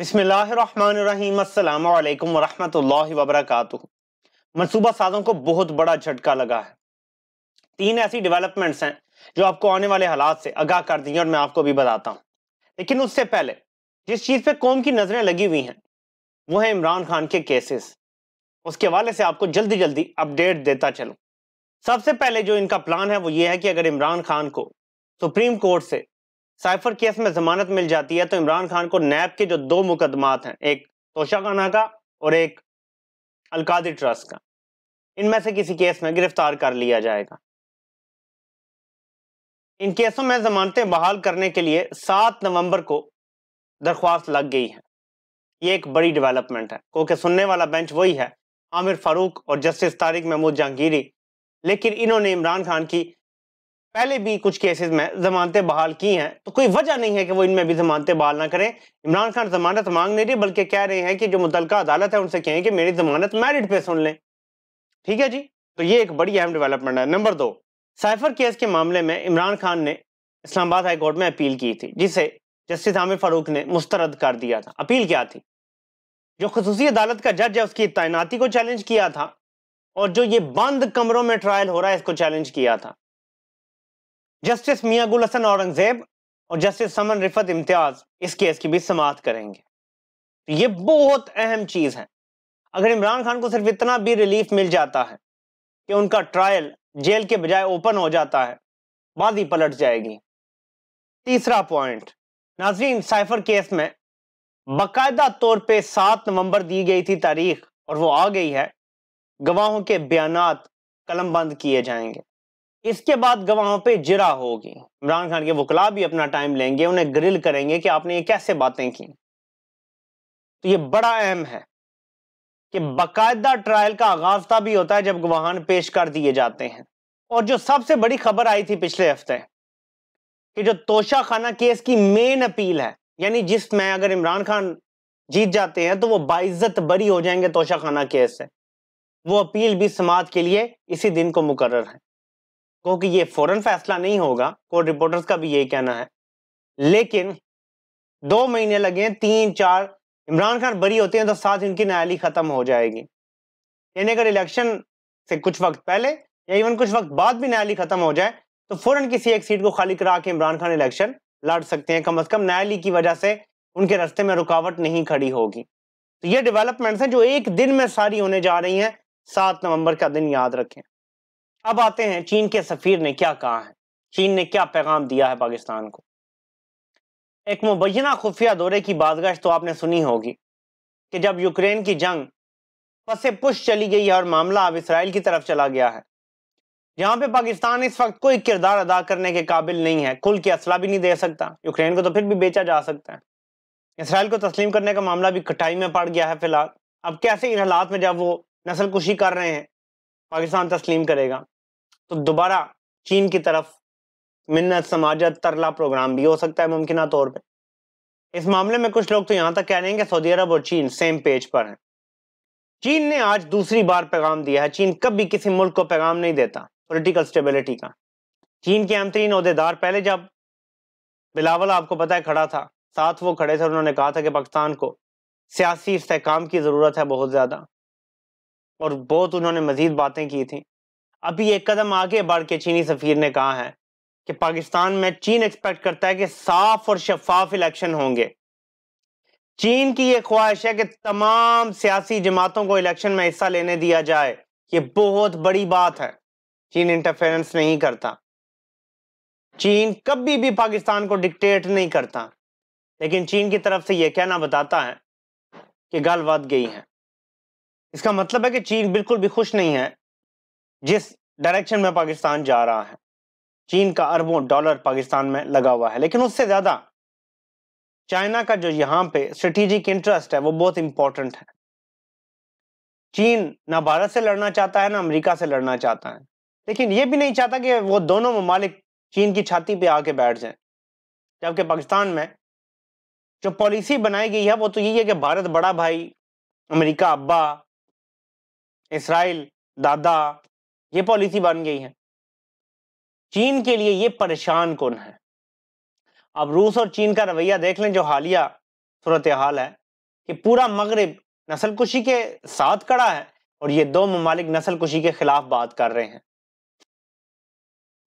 बसमिलीम वरहमल वबरक मनसूबा साजों को बहुत बड़ा झटका लगा है तीन ऐसी डेवलपमेंट्स हैं जो आपको आने वाले हालात से आगाह कर दी हैं और मैं आपको भी बताता हूँ लेकिन उससे पहले जिस चीज़ पे कौम की नज़रें लगी हुई हैं वो है इमरान खान के केसेस उसके हवाले से आपको जल्दी जल्दी अपडेट देता चलूँ सबसे पहले जो इनका प्लान है वो ये है कि अगर इमरान खान को सुप्रीम कोर्ट से साइफर केस में जमानत मिल जाती है तो इमरान खान को नैब के जो दो मुकदमात हैं एक तोशाखाना का और एक अलकादी ट्रस्ट का इनमें से किसी केस में गिरफ्तार कर लिया जाएगा इन केसों में जमानतें बहाल करने के लिए सात नवंबर को दरख्वास्त लग गई है ये एक बड़ी डेवलपमेंट है क्योंकि सुनने वाला बेंच वही है आमिर फारूक और जस्टिस तारिक महमूद जहांगीरी लेकिन इन्होंने इमरान खान की पहले भी कुछ केसेस में जमानतें बहाल की हैं तो कोई वजह नहीं है कि वो इनमें भी जमानतें बहाल ना करें इमरान खान जमानत मांग नहीं रही बल्कि कह रहे हैं कि जो मुतलका अदालत है उनसे कहें कि मेरी जमानत मेरिट पे सुन लें ठीक है जी तो ये एक बड़ी अहम डेवलपमेंट है नंबर दो साइफर केस के मामले में इमरान खान ने इस्लामाबाद हाईकोर्ट में अपील की थी जिसे जस्टिस आमिर फारूक ने मुस्तरद कर दिया था अपील क्या थी जो खसूसी अदालत का जज है उसकी तैनाती को चैलेंज किया था और जो ये बंद कमरों में ट्रायल हो रहा है इसको चैलेंज किया था जस्टिस मियाँ गुल हसन औरंगजेब और जस्टिस समन रिफत इम्तियाज इस केस की भी समाप्त करेंगे तो ये बहुत अहम चीज है अगर इमरान खान को सिर्फ इतना भी रिलीफ मिल जाता है कि उनका ट्रायल जेल के बजाय ओपन हो जाता है वादी पलट जाएगी तीसरा पॉइंट नाजरीन साइफर केस में बाकायदा तौर पे सात नवंबर दी गई थी तारीख और वो आ गई है गवाहों के बयान कलम बंद किए जाएंगे इसके बाद गवाहों पे जिरा होगी इमरान खान के वकला भी अपना टाइम लेंगे उन्हें ग्रिल करेंगे कि आपने ये कैसे बातें की तो ये बड़ा अहम है कि बाकायदा ट्रायल का आगाज तब भी होता है जब गवाहान पेश कर दिए जाते हैं और जो सबसे बड़ी खबर आई थी पिछले हफ्ते कि जो तोशा खाना केस की मेन अपील है यानी जिसमें अगर इमरान खान जीत जाते हैं तो वो बाइज्जत बरी हो जाएंगे तोशा खाना केस से वो अपील भी समाज के लिए इसी दिन को मुकर है क्योंकि ये फौरन फैसला नहीं होगा कोर्ट रिपोर्टर्स का भी यही कहना है लेकिन दो महीने लगे तीन चार इमरान खान बरी होते हैं तो साथ इनकी न्यायालय खत्म हो जाएगी यानी अगर इलेक्शन से कुछ वक्त पहले या इवन कुछ वक्त बाद भी न्यायालय खत्म हो जाए तो फौरन किसी एक सीट को खाली करा के इमरान खान इलेक्शन लड़ सकते हैं कम अज कम न्यायालय की वजह से उनके रास्ते में रुकावट नहीं खड़ी होगी तो ये डेवलपमेंट्स हैं जो एक दिन में सारी होने जा रही हैं सात नवंबर का दिन याद रखें अब आते हैं चीन के सफीर ने क्या कहा है चीन ने क्या पैगाम दिया है पाकिस्तान को एक मुबैना खुफिया दौरे की बाजगश तो आपने सुनी होगी कि जब यूक्रेन की जंग फसे पुश चली गई है और मामला अब इसराइल की तरफ चला गया है यहाँ पे पाकिस्तान इस वक्त कोई किरदार अदा करने के काबिल नहीं है कुल के असला भी नहीं दे सकता यूक्रेन को तो फिर भी बेचा जा सकता है इसराइल को तस्लीम करने का मामला भी कटाई में पड़ गया है फिलहाल अब कैसे इन हालात में जब वो नस्ल कुशी कर रहे हैं पाकिस्तान तस्लीम करेगा तो दोबारा चीन की तरफ मिन्नत समाजत तरला प्रोग्राम भी हो सकता है मुमकिन तौर पर इस मामले में कुछ लोग तो यहाँ तक कह रहे हैं कि सऊदी अरब और चीन सेम पेज पर हैं चीन ने आज दूसरी बार पैगाम दिया है चीन कभी किसी मुल्क को पैगाम नहीं देता पॉलिटिकल स्टेबिलिटी का चीन के अहम तरीन अहदेदार पहले जब बिलावल आपको पता है खड़ा था साथ वो खड़े थे उन्होंने कहा था कि पाकिस्तान को सियासी इसकाम की ज़रूरत है बहुत ज़्यादा और बहुत उन्होंने मजीद बातें की थी अभी एक कदम आगे बढ़ के चीनी सफ़ीर ने कहा है कि पाकिस्तान में चीन एक्सपेक्ट करता है कि साफ और शफाफ इलेक्शन होंगे चीन की यह ख्वाहिश है कि तमाम सियासी जमातों को इलेक्शन में हिस्सा लेने दिया जाए ये बहुत बड़ी बात है चीन इंटरफेरेंस नहीं करता चीन कभी भी पाकिस्तान को डिक्टेट नहीं करता लेकिन चीन की तरफ से यह कहना बताता है कि गल गई है इसका मतलब है कि चीन बिल्कुल भी खुश नहीं है जिस डायरेक्शन में पाकिस्तान जा रहा है चीन का अरबों डॉलर पाकिस्तान में लगा हुआ है लेकिन उससे ज़्यादा चाइना का जो यहाँ पे स्ट्रेटेजिक इंटरेस्ट है वो बहुत इम्पोर्टेंट है चीन ना भारत से लड़ना चाहता है ना अमेरिका से लड़ना चाहता है लेकिन ये भी नहीं चाहता कि वो दोनों ममालिक चीन की छाती पे आके बैठ जाएं जबकि पाकिस्तान में जो पॉलिसी बनाई गई है वो तो यही है कि भारत बड़ा भाई अमेरिका अब्बा इसराइल दादा ये पॉलिसी बन गई है चीन के लिए ये परेशान कौन है अब रूस और चीन का रवैया देख लें जो हालिया सूरत हाल है कि पूरा मगरब नस्ल कुशी के साथ खड़ा है और ये दो ममालिक नस्ल कुशी के खिलाफ बात कर रहे हैं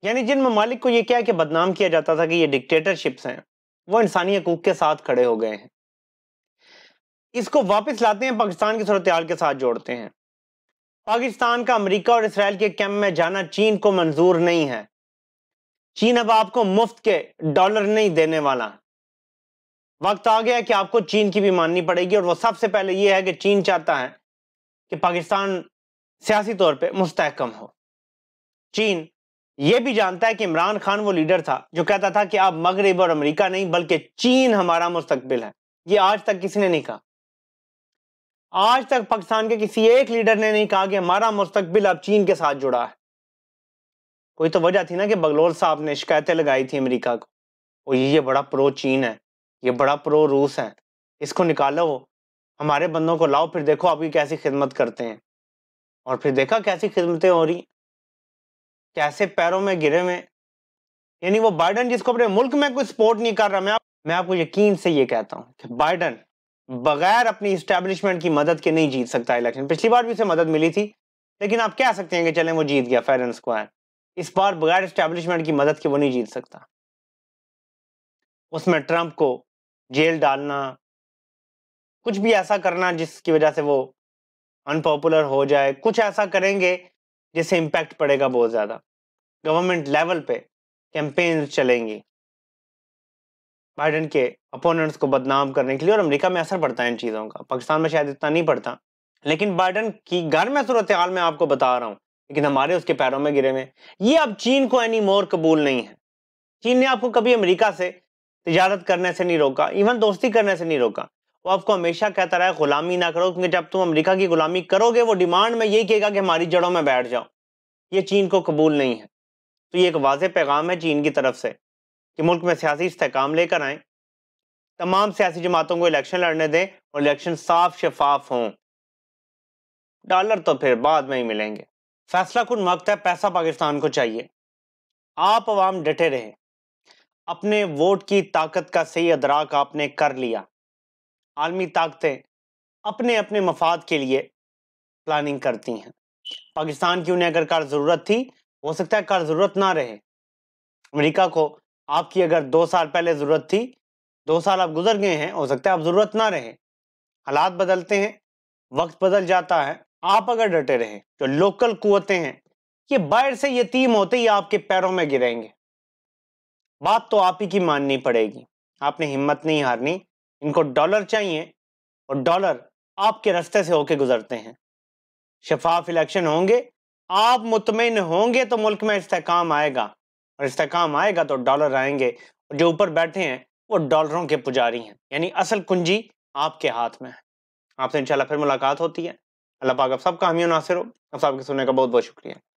यानी जिन ममालिक को ये क्या है कि बदनाम किया जाता था कि ये डिक्टेटरशिप्स हैं वो इंसानी हकूक के साथ खड़े हो गए हैं इसको वापस लाते हैं पाकिस्तान की सूरत हाल के साथ जोड़ते हैं पाकिस्तान का अमेरिका और इसराइल के कैंप में जाना चीन को मंजूर नहीं है चीन अब आपको मुफ्त के डॉलर नहीं देने वाला वक्त आ गया कि आपको चीन की भी माननी पड़ेगी और वो सबसे पहले ये है कि चीन चाहता है कि पाकिस्तान सियासी तौर पे मुस्तकम हो चीन ये भी जानता है कि इमरान खान वो लीडर था जो कहता था कि आप मगरब और अमेरिका नहीं बल्कि चीन हमारा मुस्तबिल है ये आज तक किसी ने नहीं कहा आज तक पाकिस्तान के किसी एक लीडर ने नहीं कहा कि हमारा मुस्तबिल अब चीन के साथ जुड़ा है कोई तो वजह थी ना कि बगलोर साहब ने शिकायतें लगाई थी अमेरिका को और ये बड़ा प्रो चीन है ये बड़ा प्रो रूस है इसको निकालो हमारे बंदों को लाओ फिर देखो आपकी कैसी खिदमत करते हैं और फिर देखा कैसी खिदमतें हो रही कैसे पैरों में गिरे हुए यानी वो बाइडन जिसको अपने मुल्क में कोई सपोर्ट नहीं कर रहा मैं आप, मैं आपको यकीन से ये कहता हूँ कि बाइडन बगैर अपनी इस्टेब्लिशमेंट की मदद के नहीं जीत सकता इलेक्शन पिछली बार भी उसे मदद मिली थी लेकिन आप कह सकते हैं कि चलें वो जीत गया फेयर एंड स्क्वायर इस बार बगैर इस्टेब्लिशमेंट की मदद के वो नहीं जीत सकता उसमें ट्रंप को जेल डालना कुछ भी ऐसा करना जिसकी वजह से वो अनपॉपुलर हो जाए कुछ ऐसा करेंगे जिससे इम्पैक्ट पड़ेगा बहुत ज़्यादा गवर्नमेंट लेवल पे कैंपेन्स चलेंगी बाइडन के अपोनेंट्स को बदनाम करने के लिए और अमेरिका में असर पड़ता है इन चीज़ों का पाकिस्तान में शायद इतना नहीं पड़ता लेकिन बाइडन की घर में सूरत हाल में आपको बता रहा हूँ लेकिन हमारे उसके पैरों में गिरे हुए ये अब चीन को एनी मोर कबूल नहीं है चीन ने आपको कभी अमरीका से तजारत करने से नहीं रोका इवन दोस्ती करने से नहीं रोका वो आपको हमेशा कहता रहा है गुलामी ना करो क्योंकि जब तुम अमेरिका की गुलामी करोगे वो डिमांड में यही कहेगा कि हमारी जड़ों में बैठ जाओ ये चीन को कबूल नहीं है तो ये एक वाज पैगाम है चीन की तरफ से कि मुल्क में सियासी इस्तेकाम लेकर आएँ तमाम सियासी जमातों को इलेक्शन लड़ने दें और इलेक्शन साफ शफाफ हों डॉलर तो फिर बाद में ही मिलेंगे फैसला कुन वक्त है पैसा पाकिस्तान को चाहिए आप आवाम डटे रहे अपने वोट की ताकत का सही अदराक आपने कर लिया आलमी ताकतें अपने अपने मफाद के लिए प्लानिंग करती हैं पाकिस्तान की उन्हें अगर कार ज़रूरत थी हो सकता है कार ज़रूरत ना रहे अमेरिका को आपकी अगर दो साल पहले ज़रूरत थी दो साल आप गुजर गए हैं हो सकता है आप ज़रूरत ना रहे हालात बदलते हैं वक्त बदल जाता है आप अगर डटे रहे जो लोकल कुतें हैं ये बाहर से यतीम होते ही आपके पैरों में गिरेंगे बात तो आप ही की माननी पड़ेगी आपने हिम्मत नहीं हारनी इनको डॉलर चाहिए और डॉलर आपके रास्ते से होके गुजरते हैं शफाफ इलेक्शन होंगे आप मुतमिन होंगे तो मुल्क में इस्तेकाम आएगा और इस्तेकाम आएगा तो डॉलर आएंगे और जो ऊपर बैठे हैं वो डॉलरों के पुजारी हैं यानी असल कुंजी आपके हाथ में है आपसे इंशाल्लाह फिर मुलाकात होती है अल्लाह पाक आप सबका हमी नासिर हो आप सबके सुनने का बहुत बहुत शुक्रिया